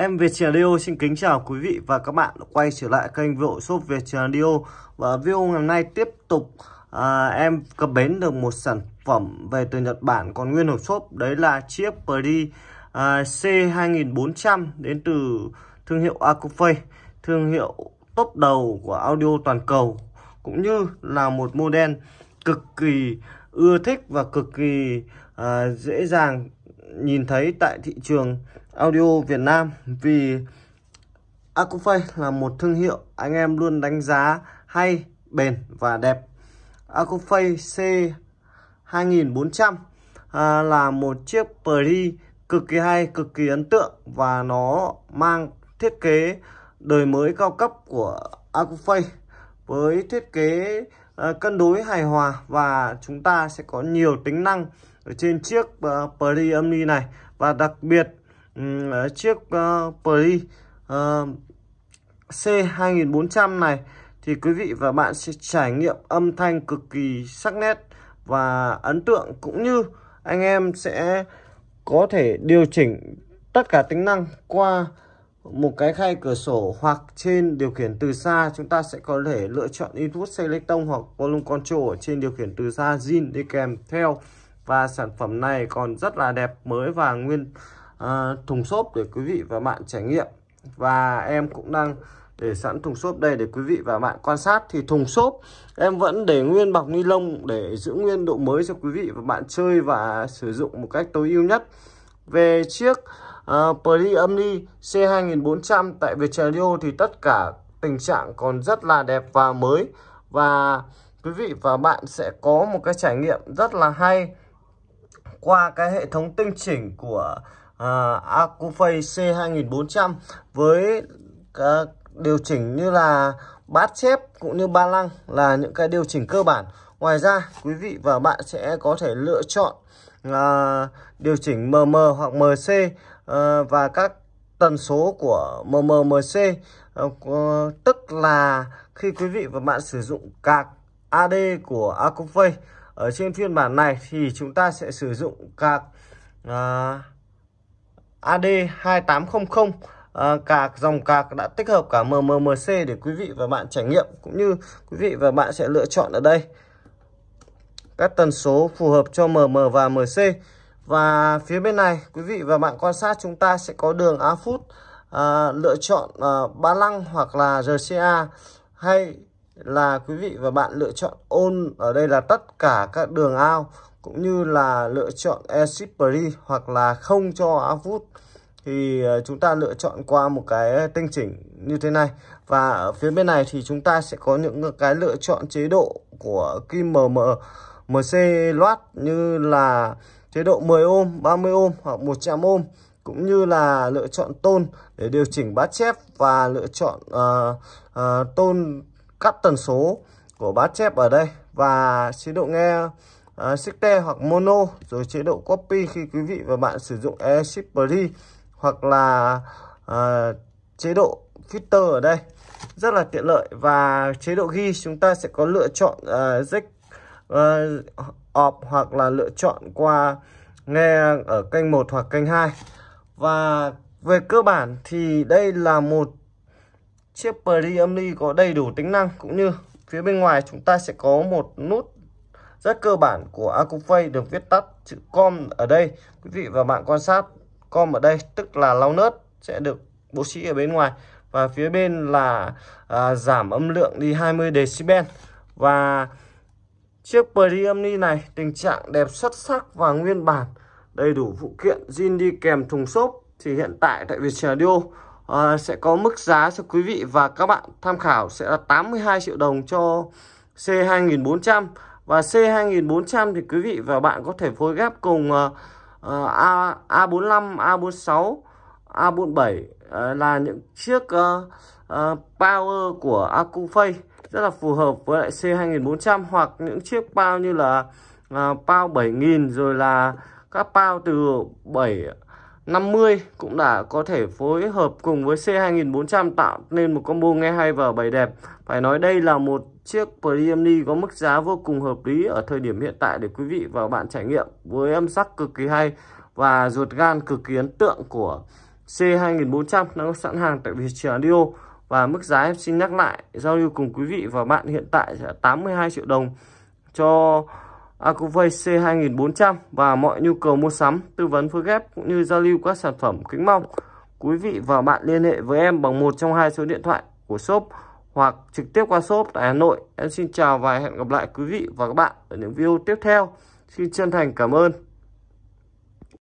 Em Việt Radio xin kính chào quý vị và các bạn quay trở lại kênh Vội Shop Việt Radio và video ngày hôm nay tiếp tục à, em cập bến được một sản phẩm về từ Nhật Bản còn nguyên hộp shop đấy là chiếc Prix à, C2400 đến từ thương hiệu Acofay thương hiệu top đầu của audio toàn cầu cũng như là một model cực kỳ ưa thích và cực kỳ à, dễ dàng nhìn thấy tại thị trường Audio Việt Nam vì Acufay là một thương hiệu anh em luôn đánh giá hay, bền và đẹp. Acufay C2400 à, là một chiếc Pri cực kỳ hay, cực kỳ ấn tượng và nó mang thiết kế đời mới cao cấp của Acufay với thiết kế à, cân đối hài hòa và chúng ta sẽ có nhiều tính năng ở trên chiếc uh, âm ly này và đặc biệt uh, chiếc uh, Pri uh, C2400 này thì quý vị và bạn sẽ trải nghiệm âm thanh cực kỳ sắc nét và ấn tượng cũng như anh em sẽ có thể điều chỉnh tất cả tính năng qua một cái khay cửa sổ hoặc trên điều khiển từ xa chúng ta sẽ có thể lựa chọn input selecton hoặc volume control ở trên điều khiển từ xa zin đi kèm theo và sản phẩm này còn rất là đẹp mới và nguyên Ờ, thùng xốp để quý vị và bạn trải nghiệm và em cũng đang để sẵn thùng xốp đây để quý vị và bạn quan sát thì thùng xốp em vẫn để nguyên bọc ni lông để giữ nguyên độ mới cho quý vị và bạn chơi và sử dụng một cách tối ưu nhất về chiếc uh, Pri Omni C2400 tại Viettel thì tất cả tình trạng còn rất là đẹp và mới và quý vị và bạn sẽ có một cái trải nghiệm rất là hay qua cái hệ thống tinh chỉnh của uh, Acufay C2400 với các điều chỉnh như là bát chép cũng như ba lăng là những cái điều chỉnh cơ bản ngoài ra quý vị và bạn sẽ có thể lựa chọn uh, điều chỉnh MM hoặc MC uh, à, và các tần số của MMMC uh, à, tức là khi quý vị và bạn sử dụng cạc AD của Acufay ở trên phiên bản này thì chúng ta sẽ sử dụng cạc uh, AD2800 à, ờ, cạc dòng cạc đã tích hợp cả MMMC để quý vị và bạn trải nghiệm cũng như quý vị và bạn sẽ lựa chọn ở đây các tần số phù hợp cho MM và MC và phía bên này quý vị và bạn quan sát chúng ta sẽ có đường áp phút à, lựa chọn à, ba lăng hoặc là RCA hay là quý vị và bạn lựa chọn ôn ở đây là tất cả các đường ao cũng như là lựa chọn Esprit hoặc là không cho áo vút thì ờ, chúng ta lựa chọn qua một cái tinh chỉnh như thế này và ở phía bên này thì chúng ta sẽ có những cái lựa chọn chế độ của kim mm mc loát như là chế độ 10 ôm 30 ohm hoặc 100 ohm cũng như là lựa chọn tôn để điều chỉnh bát chép và lựa chọn uh, uh, tôn cắt tần số của bát chép ở đây và chế độ nghe à, Sixte hoặc Mono rồi chế độ Copy khi quý vị và bạn sử dụng Airshippery hoặc là à, chế độ Filter ở đây rất là tiện lợi và chế độ ghi chúng ta sẽ có lựa chọn à, jack à, ọp hoặc là lựa chọn qua nghe ở kênh 1 hoặc kênh 2 và về cơ bản thì đây là một chiếc âm ly có đầy đủ tính năng cũng như phía bên ngoài chúng ta sẽ có một nút rất cơ bản của Acupay được viết tắt chữ com ở đây quý vị và bạn quan sát com ở đây tức là lau nớt sẽ được bố trí ở bên ngoài và phía bên là à, giảm âm lượng đi 20 decibel và chiếc Premiumni này tình trạng đẹp xuất sắc và nguyên bản đầy đủ phụ kiện zin đi kèm thùng xốp thì hiện tại tại Việt Radio à, sẽ có mức giá cho quý vị và các bạn tham khảo sẽ là 82 triệu đồng cho C2400 và C2400 thì quý vị và bạn có thể phối ghép cùng uh, A, A45, A46, A47 uh, là những chiếc uh, uh, power của Acufei rất là phù hợp với lại C2400 hoặc những chiếc power như là uh, bao 7000 rồi là các power từ 750 cũng đã có thể phối hợp cùng với C2400 tạo nên một combo nghe hay và bày đẹp. Phải nói đây là một Chiếc Premium có mức giá vô cùng hợp lý ở thời điểm hiện tại để quý vị và bạn trải nghiệm với âm sắc cực kỳ hay và ruột gan cực kỳ ấn tượng của C2400 đang có sẵn hàng tại Viettel Audio và mức giá em xin nhắc lại giao lưu cùng quý vị và bạn hiện tại sẽ 82 triệu đồng cho Acuvay C2400 và mọi nhu cầu mua sắm, tư vấn phối ghép cũng như giao lưu các sản phẩm kính mong quý vị và bạn liên hệ với em bằng một trong hai số điện thoại của shop hoặc trực tiếp qua shop tại Hà Nội. Em xin chào và hẹn gặp lại quý vị và các bạn ở những video tiếp theo. Xin chân thành cảm ơn.